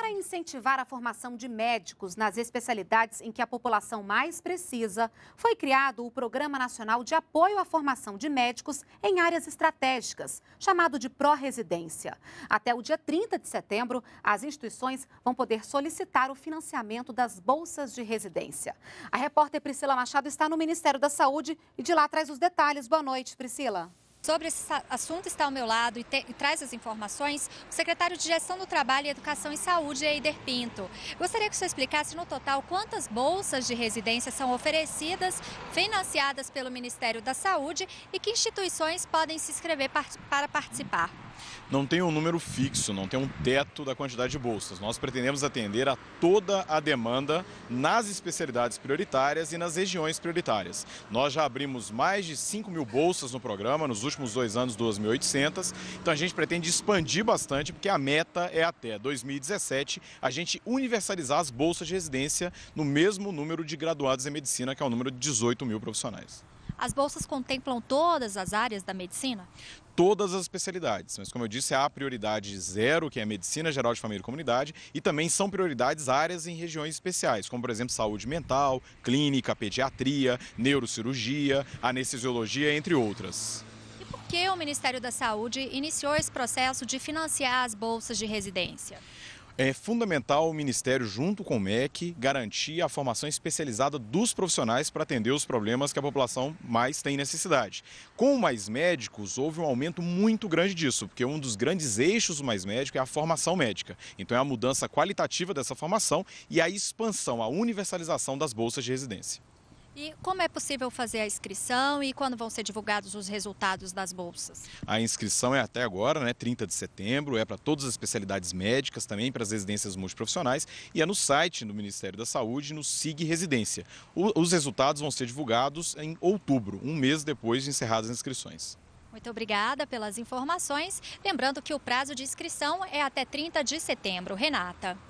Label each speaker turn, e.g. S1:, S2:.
S1: Para incentivar a formação de médicos nas especialidades em que a população mais precisa, foi criado o Programa Nacional de Apoio à Formação de Médicos em Áreas Estratégicas, chamado de Pró-Residência. Até o dia 30 de setembro, as instituições vão poder solicitar o financiamento das bolsas de residência. A repórter Priscila Machado está no Ministério da Saúde e de lá traz os detalhes. Boa noite, Priscila. Sobre esse assunto está ao meu lado e, te, e, traz as informações o secretário de Gestão do Trabalho,
S2: Educação e Saúde, Eider Pinto. Gostaria que o senhor explicasse no total quantas bolsas de residência são oferecidas, financiadas pelo Ministério da Saúde e que instituições podem se inscrever para participar
S3: não tem um número fixo, não tem um teto da quantidade de bolsas. Nós pretendemos atender a toda a demanda nas especialidades prioritárias e nas regiões prioritárias. Nós já abrimos mais de 5 mil bolsas no programa, nos últimos dois anos, 2.800. Então a gente pretende expandir bastante, porque a meta é até 2017 a gente universalizar as bolsas de residência no mesmo número de graduados em medicina, que é o número de 18 mil profissionais.
S2: As bolsas contemplam todas as áreas da medicina?
S3: Todas as especialidades, mas como eu disse, há prioridade zero, que é Medicina Geral de Família e Comunidade, e também são prioridades áreas em regiões especiais, como por exemplo saúde mental, clínica, pediatria, neurocirurgia, anestesiologia, entre outras
S2: E por que o Ministério da Saúde iniciou esse processo de financiar as bolsas de residência?
S3: É fundamental o Ministério, junto com o MEC, garantir a formação especializada dos profissionais para atender os problemas que a população mais tem necessidade. Com o Mais Médicos, houve um aumento muito grande disso, porque um dos grandes eixos do Mais Médico é a formação médica. Então, é a mudança qualitativa dessa formação e a expansão, a universalização das bolsas de residência.
S2: E como é possível fazer a inscrição e quando vão ser divulgados os resultados das
S3: bolsas? A inscrição é até agora, né, 30 de setembro, é para todas as especialidades médicas, também para as residências multiprofissionais e é no site do Ministério da Saúde, no SIG Residência. O, os resultados vão ser divulgados em outubro, um mês depois de encerradas as inscrições.
S2: Muito obrigada pelas informações. Lembrando que o prazo de inscrição é até 30 de setembro. Renata.